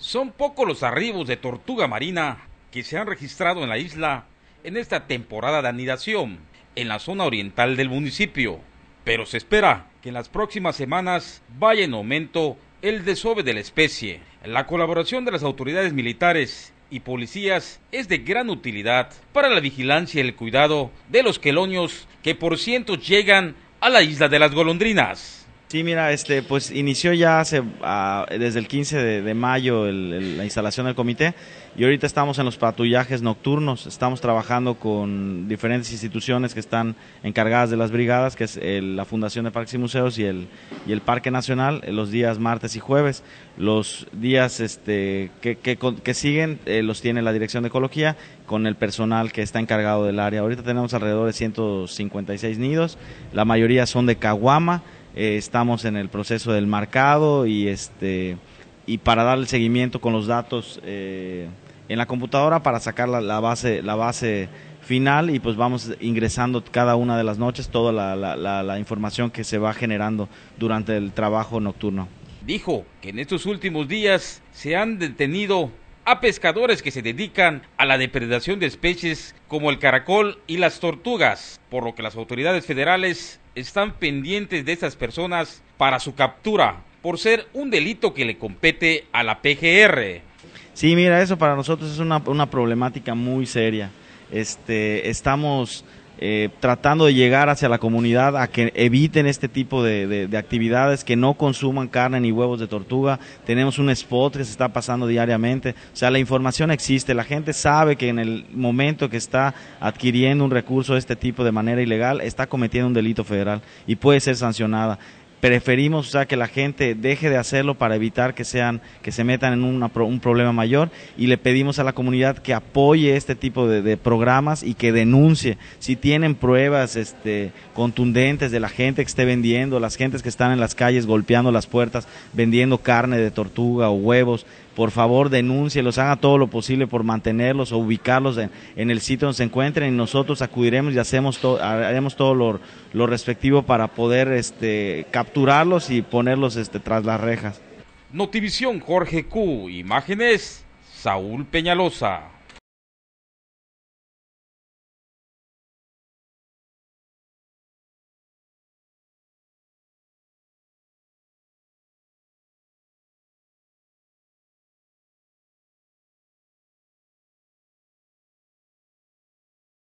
Son pocos los arribos de tortuga marina que se han registrado en la isla en esta temporada de anidación en la zona oriental del municipio, pero se espera que en las próximas semanas vaya en aumento el desove de la especie. La colaboración de las autoridades militares y policías es de gran utilidad para la vigilancia y el cuidado de los quelonios que por cientos llegan a la isla de las golondrinas. Sí, mira, este, pues inició ya ah, desde el 15 de, mayo la instalación del comité y ahorita estamos en los patrullajes nocturnos, estamos trabajando con diferentes instituciones que están encargadas de las brigadas, que es la Fundación de Parques y Museos y el, y el Parque Nacional, eh, los días martes y jueves. Los días este, que, que, siguen eh, los tiene la Dirección de Ecología con el personal que está encargado del área. Ahorita tenemos alrededor de 156 nidos, la mayoría son de Caguama eh, estamos en el proceso del marcado y, este, y para dar el seguimiento con los datos eh, en la computadora para sacar la, la, base, la base final y pues vamos ingresando cada una de las noches toda la, la información que se va generando durante el trabajo nocturno. Dijo que en estos últimos días se han detenido a pescadores que se dedican a la depredación de especies como el caracol y las tortugas, por lo que las autoridades federales están pendientes de estas personas para su captura por ser un delito que le compete a la PGR. Sí, mira, eso para nosotros es una, una problemática muy seria. Este, estamos eh, tratando de llegar hacia la comunidad a que eviten este tipo de, de, actividades, que no consuman carne ni huevos de tortuga. Tenemos un spot que se está pasando diariamente. O sea, la información existe. La gente sabe que en el momento que está adquiriendo un recurso de este tipo de manera ilegal, está cometiendo un delito federal y puede ser sancionada preferimos o sea, que la gente deje de hacerlo para evitar que, sean, que se metan en un problema mayor y le pedimos a la comunidad que apoye este tipo de, programas y que denuncie si tienen pruebas este, contundentes de la gente que esté vendiendo, las gentes que están en las calles golpeando las puertas, vendiendo carne de tortuga o huevos, por favor denúncielos, haga todo lo posible por mantenerlos o ubicarlos en, el sitio donde se encuentren y nosotros acudiremos y hacemos haremos todo lo, respectivo para poder este, capturarlos y ponerlos este, tras las rejas. Notivisión Jorge Q, imágenes Saúl Peñalosa.